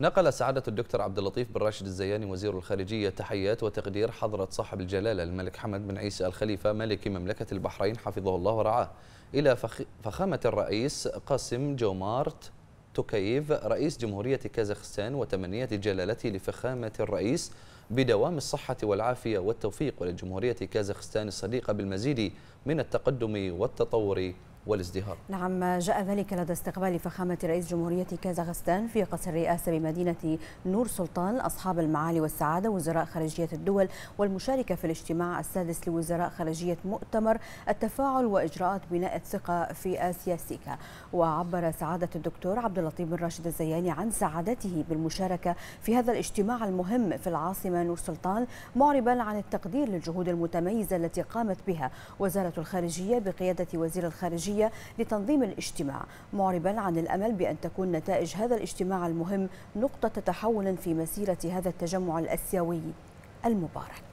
نقل سعادة الدكتور عبد اللطيف بن راشد الزياني وزير الخارجية تحيات وتقدير حضرة صاحب الجلالة الملك حمد بن عيسى الخليفة ملك مملكة البحرين حفظه الله ورعاه إلى فخامة الرئيس قاسم جومارت توكييف رئيس جمهورية كازاخستان وتمنية جلالته لفخامة الرئيس بدوام الصحة والعافية والتوفيق ولجمهورية كازاخستان الصديقة بالمزيد من التقدم والتطور والازدهار نعم جاء ذلك لدى استقبال فخامة رئيس جمهورية كازاخستان في قصر الرئاسة بمدينة نور سلطان أصحاب المعالي والسعادة وزراء خارجية الدول والمشاركة في الاجتماع السادس لوزراء خارجية مؤتمر التفاعل وإجراءات بناء الثقة في آسيا سيكا وعبر سعادة الدكتور عبد اللطيف بن راشد الزياني عن سعادته بالمشاركة في هذا الاجتماع المهم في العاصمة نور سلطان معربا عن التقدير للجهود المتميزة التي قامت بها وزارة الخارجية بقيادة وزير الخارجية الدولية لتنظيم الاجتماع معربا عن الأمل بأن تكون نتائج هذا الاجتماع المهم نقطة تحول في مسيرة هذا التجمع الأسيوي المبارك